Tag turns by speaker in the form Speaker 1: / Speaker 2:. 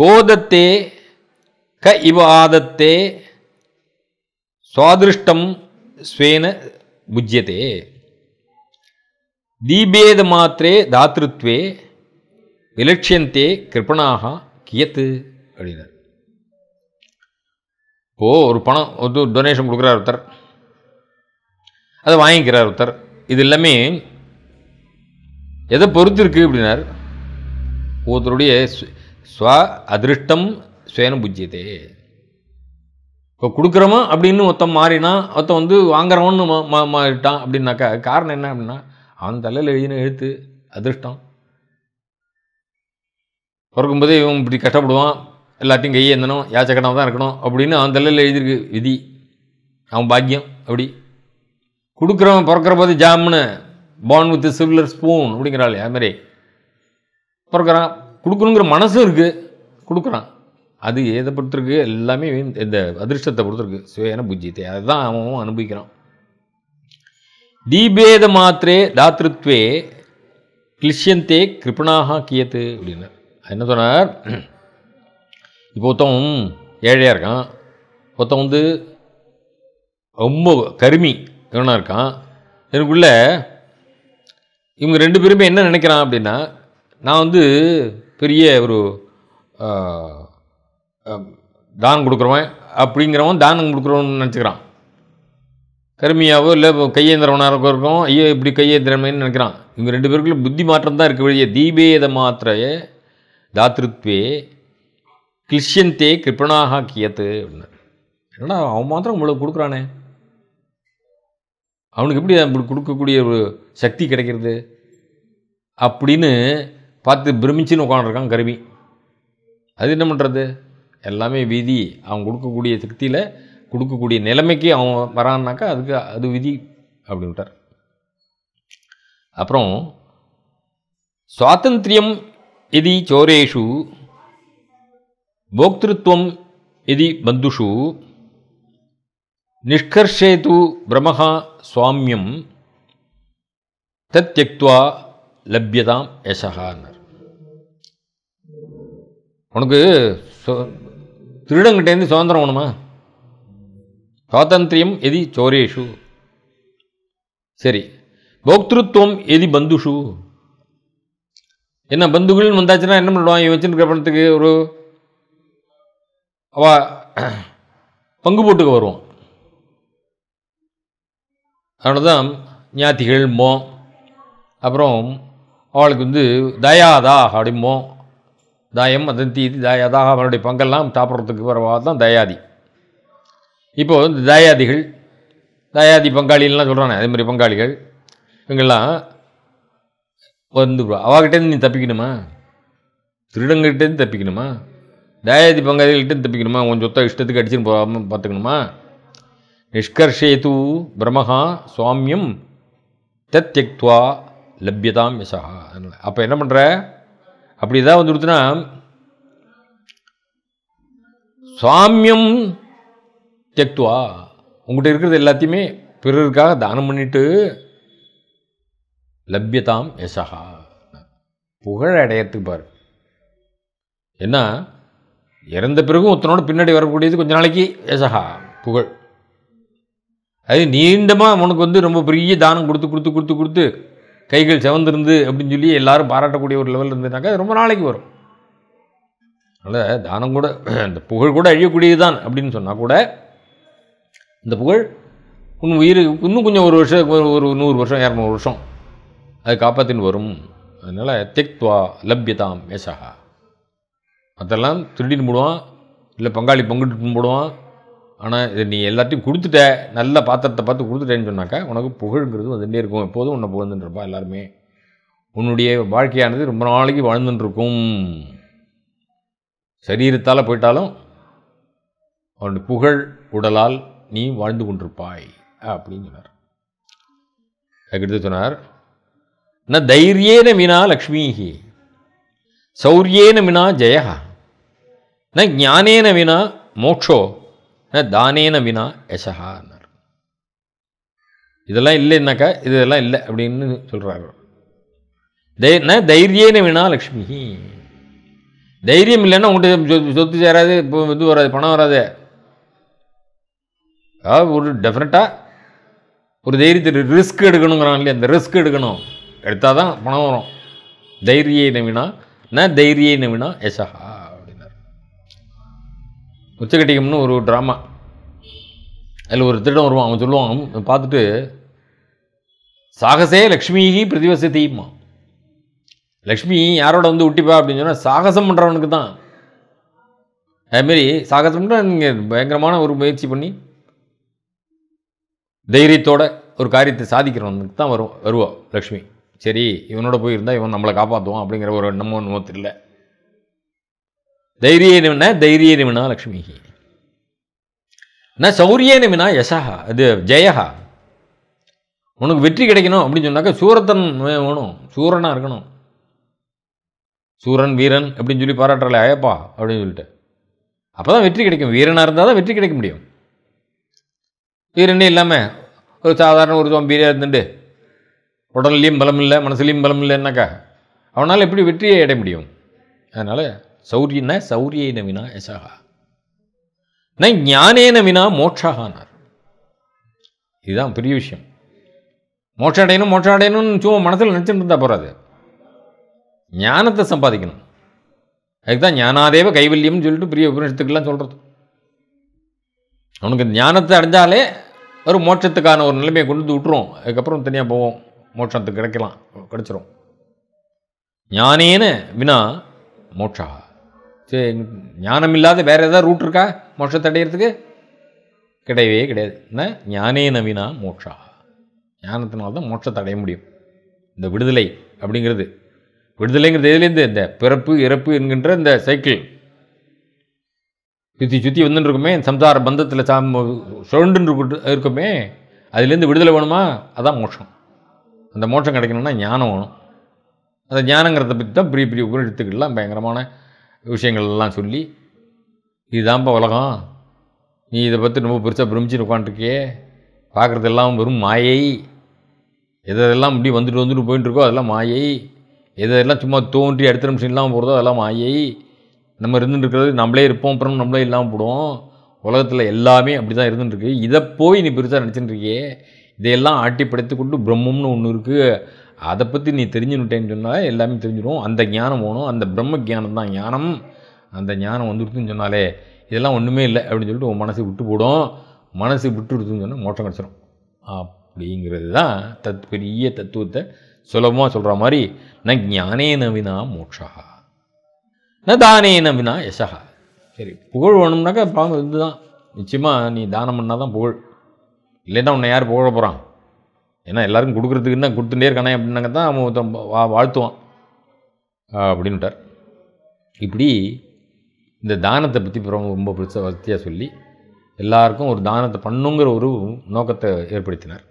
Speaker 1: கோதத்தே க இவ ஆதத்தே சுவாதிருஷ்டம் ஸ்வேன புஜ்யதே தீபேத மாத்திரே தாத்திருத்வே விலட்சியந்தே கிருப்பணாக கியத்து அப்படின்னார் ஓ ஒரு பணம் ஒரு டொனேஷன் கொடுக்குறார் ஒருத்தர் அதை வாங்கிக்கிறார் ஒருத்தர் இது எல்லாமே எதை பொறுத்து இருக்குது அப்படின்னார் ஒருத்தருடைய ஸ்வ அதிருஷ்டம் சுயன புஜ்ஜியதே இப்போ கொடுக்குறோமோ அப்படின்னு ஒருத்தன் மாறினா ஒருத்தன் வந்து வாங்குறவன்னு மா மாறிட்டான் அப்படின்னாக்கா காரணம் என்ன அப்படின்னா அவன் தலையில் எழுதின எழுத்து அதிருஷ்டம் பிறக்கும்போதே இவன் இப்படி கஷ்டப்படுவான் எல்லாத்தையும் கையை எந்தனும் யாச்சக்கடாக தான் இருக்கணும் அப்படின்னு அவன் தலையில் எழுதியிருக்கு விதி அவன் பாக்கியம் அப்படி கொடுக்குறவன் பிறக்கிற போது ஜாமுன்னு பான் வித் சில்வர் ஸ்பூன் அப்படிங்கிறாள் அது மாதிரி பிறக்கிறான் கொடுக்கணுங்கிற மனசும் இருக்குது கொடுக்குறான் அது எதை பொறுத்திருக்கு எல்லாமே இந்த அதிர்ஷ்டத்தை பொறுத்திருக்கு சுயன புஜ்ஜியத்தை அதுதான் அவன் அனுபவிக்கிறான் தீபேத மாத்திரே தாத்திருத்வே கிளிஷ்யந்தே கிருபணாக கியத்து அப்படின்னு என்ன சொன்னார் இப்போ ஒருத்தவன் ஏழையாக இருக்கான் ஒருத்தன் வந்து ரொம்ப கருமி இவனாக இருக்கான் எனக்குள்ள இவங்க ரெண்டு பேருமே என்ன நினைக்கிறான் அப்படின்னா நான் வந்து பெரிய ஒரு தானம் கொடுக்குறவன் அப்படிங்கிறவன் தானம் கொடுக்குறவன் நினச்சிக்கிறான் கருமையாவோ இல்லை கையேந்திரவனாக இருக்கும் ஐயோ இப்படி கையேந்திரமேன்னு நினைக்கிறான் இவங்க ரெண்டு பேருக்குள்ள புத்தி மாற்றம் தான் இருக்க வழியே தீபேத மாத்திரைய தாத்திருத்வே கிளிஷ்யந்தே கிருப்பனாக கியத்து அப்படின்னாரு என்னடா அவன் மாத்திரம் உங்களுக்கு கொடுக்குறானே அவனுக்கு எப்படி இப்படி கொடுக்கக்கூடிய ஒரு சக்தி கிடைக்கிறது அப்படின்னு பார்த்து பிரமிச்சின்னு உட்காந்துருக்கான் கருவி அது என்ன பண்ணுறது எல்லாமே விதி அவன் கொடுக்கக்கூடிய சக்தியில் கொடுக்கக்கூடிய நிலைமைக்கு அவன் வரான்னாக்கா அதுக்கு அது விதி அப்படின்ட்டார் அப்புறம் சுவாதந்திரியம் எதி சோரேஷு போக்திருத்வம் எதி பந்துஷு நிஷ்கர்ஷே தூ பிரமஹா சுவாமியம் தத் தியக்துவா லப்யதாம் யசகான்னு உனக்கு திருடங்கிட்டேருந்து சுதந்திரம் வேணுமா சுவாதந்திரியம் எதி சோரேஷு சரி போக்திருத்துவம் எதி பந்துஷு என்ன பந்துகள் வந்தாச்சுன்னா என்ன பண்ணுவான் இவன் வச்சுருக்க பணத்துக்கு ஒரு அவ பங்கு போட்டுக்க வருவான் அதனால தான் ஞாத்திகள் மோ அப்புறம் அவளுக்கு வந்து தயாதா அப்படிம்போம் தாயம் அதந்தி அதாக அவனுடைய பங்கெல்லாம் சாப்பிட்றதுக்கு பிறகு தான் தயாதி இப்போது இந்த தயாதிகள் தயாதி பங்காளிகள்லாம் சொல்கிறானே மாதிரி பங்காளிகள் இவங்கெல்லாம் வந்து அவகிட்டேருந்து நீ தப்பிக்கணுமா திருடங்கிட்டேருந்து தப்பிக்கணுமா தயாதி பங்காளிகள்கிட்டேருந்து தப்பிக்கணுமா உன் சொத்த இஷ்டத்துக்கு அடிச்சுன்னு போகாமல் பார்த்துக்கணுமா நிஷ்கர்ஷேது பிரமஹா சுவாமியம் தத் லப்யதாம் யசகா அதனால் அப்போ என்ன பண்ணுற அப்படி ஏதாவது வந்துடுதுன்னா சுவாமியம் தெக்துவா உங்கள்கிட்ட இருக்கிறது எல்லாத்தையுமே பிறருக்காக தானம் பண்ணிட்டு லப்யதாம் எசகா புகழ அடையத்துக்கு பாரு என்ன இறந்த பிறகும் ஒருத்தனோட பின்னாடி வரக்கூடியது கொஞ்ச நாளைக்கு யசகா புகழ் அது நீண்டமாக உனக்கு வந்து ரொம்ப பெரிய தானம் கொடுத்து கொடுத்து கொடுத்து கொடுத்து கைகள் செவந்திருந்து அப்படின்னு சொல்லி எல்லாரும் பாராட்டக்கூடிய ஒரு லெவலில் இருந்துட்டாங்க ரொம்ப நாளைக்கு வரும் அதனால் தானம் கூட இந்த புகழ் கூட அழியக்கூடியது தான் அப்படின்னு சொன்னால் கூட இந்த புகழ் இன்னும் உயிர் இன்னும் கொஞ்சம் ஒரு வருஷம் ஒரு நூறு வருஷம் இரநூறு வருஷம் அது காப்பாற்றின்னு வரும் அதனால் தெக்வா லப்யதாம் ஏசகா அதெல்லாம் திருடின்னு போடுவான் இல்லை பங்காளி பங்குட்டு போடுவான் ஆனால் இது நீ எல்லாத்தையும் கொடுத்துட்ட நல்ல பாத்திரத்தை பார்த்து கொடுத்துட்டேன்னு சொன்னாக்கா உனக்கு புகழ்ங்கிறது வந்துகிட்டே இருக்கும் எப்போதும் உன்னை புகழ்ந்துட்டுருப்பா எல்லாருமே உன்னுடைய வாழ்க்கையானது ரொம்ப நாளைக்கு வாழ்ந்துட்டுருக்கும் சரீரத்தால் போயிட்டாலும் அவனுடைய புகழ் உடலால் நீ வாழ்ந்து கொண்டிருப்பாய் அப்படின்னு சொன்னார் அதுக்கடுத்து சொன்னார் ந தைரியேன மினா லக்ஷ்மிஹி சௌரியேன மினா ஜெயஹா ந ஞானேன வினா மோட்சோ தானேன வினா யசகான்னார் இதெல்லாம் இல்லைன்னாக்கா இதெல்லாம் இல்லை அப்படின்னு சொல்கிறாரு தை என்ன தைரியேன வினா லக்ஷ்மி தைரியம் இல்லைன்னா உங்கள்கிட்ட சொத்து சேராது இப்போ இது வராது பணம் வராது அதாவது ஒரு டெஃபினட்டாக ஒரு தைரியத்தை ரிஸ்க் எடுக்கணுங்கிறாங்க இல்லையா அந்த ரிஸ்க் எடுக்கணும் எடுத்தால் தான் பணம் வரும் தைரியே நவினா ந தைரியே நவினா எசஹா உச்சகட்டியம்னு ஒரு ட்ராமா அதில் ஒரு திருடம் வருவான் அவன் சொல்லுவான் பார்த்துட்டு சாகசே லக்ஷ்மிகி பிரதிவசத்தியுமா லக்ஷ்மி யாரோட வந்து விட்டிப்பா அப்படின்னு சொன்னால் சாகசம் பண்ணுறவனுக்கு தான் அதுமாரி சாகசம் நீங்கள் பயங்கரமான ஒரு முயற்சி பண்ணி தைரியத்தோட ஒரு காரியத்தை சாதிக்கிறவனுக்கு தான் வருவோம் வருவா லக்ஷ்மி சரி இவனோட போயிருந்தால் இவன் நம்மளை காப்பாற்றுவான் அப்படிங்கிற ஒரு எண்ணமும் நோத்தில்லை தைரிய தைரிய நிமினா லக்ஷ்மி சௌரிய நிமினா யசா அது ஜெயஹா உனக்கு வெற்றி கிடைக்கணும் அப்படின்னு சொன்னாக்கா சூரத்தன் வேணும் சூரனாக இருக்கணும் சூரன் வீரன் அப்படின்னு சொல்லி பாராட்டுறல ஐயப்பா அப்படின்னு சொல்லிட்டு அப்போ தான் வெற்றி கிடைக்கும் வீரனாக இருந்தால் தான் வெற்றி கிடைக்க முடியும் வீரனே இல்லாமல் ஒரு சாதாரண ஒரு சோம்பீரியாக இருந்துட்டு உடல்லையும் பலம் இல்லை மனசுலையும் பலம் இல்லைன்னாக்கா அவனால் எப்படி வெற்றியை அடைய முடியும் அதனால் சௌரியன சௌரியன வினா யசகா ந ஞானேன வினா மோட்சகானார் இதுதான் பெரிய விஷயம் மோட்சம் அடையணும் மோட்சம் அடையணும்னு சும்மா மனசில் நினச்சிட்டு இருந்தால் போகிறாது ஞானத்தை சம்பாதிக்கணும் அதுதான் ஞானாதேவ கைவல்யம்னு சொல்லிட்டு பெரிய உபனிஷத்துக்கெல்லாம் சொல்கிறது அவனுக்கு ஞானத்தை அடைஞ்சாலே ஒரு மோட்சத்துக்கான ஒரு நிலைமையை கொண்டு வந்து விட்டுரும் அதுக்கப்புறம் தனியாக போவோம் மோட்சத்துக்கு கிடைக்கலாம் கிடைச்சிரும் ஞானேன வினா மோட்சா சரி ஞானம் இல்லாத வேறு எதாவது ரூட் இருக்கா மோட்சத்தை அடையிறதுக்கு கிடையவே கிடையாது என்ன ஞானே நவீனா மோட்சா ஞானத்தினால்தான் மோட்சத்தை அடைய முடியும் இந்த விடுதலை அப்படிங்கிறது விடுதலைங்கிறது எதுலேருந்து இந்த பிறப்பு இறப்பு என்கின்ற இந்த சைக்கிள் சுற்றி சுற்றி வந்துட்டுருக்குமே சம்சார பந்தத்தில் சாம் சுழண்டுன்னு இருக்குமே அதுலேருந்து விடுதலை வேணுமா அதான் மோட்சம் அந்த மோட்சம் கிடைக்கணும்னா ஞானம் வேணும் அந்த ஞானங்கிறத பற்றி தான் பெரிய பெரிய உபரிஷத்துக்கள்லாம் பயங்கரமான விஷயங்கள்லாம் சொல்லி இதுதான்ப்பா உலகம் நீ இதை பற்றி ரொம்ப பெருசாக பிரமிச்சுன்னு உட்காந்துருக்கியே பார்க்குறதெல்லாம் வெறும் மாயை எதெல்லாம் இப்படி வந்துட்டு வந்துட்டு போயிட்டு அதெல்லாம் மாயை எதெல்லாம் சும்மா தோன்றி அடுத்த நிமிஷம் இல்லாமல் போகிறதோ அதெல்லாம் மாயை நம்ம இருந்துட்டு இருக்கிறது நம்மளே இருப்போம் அப்புறம் நம்மளே இல்லாமல் போடுவோம் உலகத்தில் எல்லாமே அப்படி தான் இருந்துட்டுருக்கு இதை போய் நீ பெருசாக நினச்சிட்டுருக்கியே இதையெல்லாம் ஆட்டிப்படைத்து கொண்டு பிரம்மம்னு ஒன்று இருக்குது அதை பற்றி நீ தெரிஞ்சுன்னுட்டேன்னு சொன்னாலே எல்லாமே தெரிஞ்சிடும் அந்த ஞானம் போகணும் அந்த பிரம்ம ஜானம் தான் ஞானம் அந்த ஞானம் வந்துடுதுன்னு சொன்னாலே இதெல்லாம் ஒன்றுமே இல்லை அப்படின்னு சொல்லிட்டு உன் மனசு விட்டு போடும் மனசு விட்டுடுதுன்னு சொன்னால் மோட்டம் கிடச்சிடும் அப்படிங்கிறது தான் தத் பெரிய தத்துவத்தை சுலபமாக சொல்கிற மாதிரி நான் ஞானே நவினா மோட்சா ந தானே நவினா யசா சரி புகழ் வேணும்னாக்கா பாங்க இதுதான் நிச்சயமாக நீ தானம் பண்ணால் தான் புகழ் இல்லைன்னா உன்னை யார் புகழ போகிறான் ஏன்னா எல்லாருக்கும் கொடுக்குறதுக்கு தான் கொடுத்துட்டே இருக்கானே அப்படின்னாங்க தான் அவன் வா வாழ்த்துவான் அப்படின்ட்டார் இப்படி இந்த தானத்தை பற்றி ரொம்ப பிடிச்ச வசதியாக சொல்லி எல்லாருக்கும் ஒரு தானத்தை பண்ணுங்கிற ஒரு நோக்கத்தை ஏற்படுத்தினார்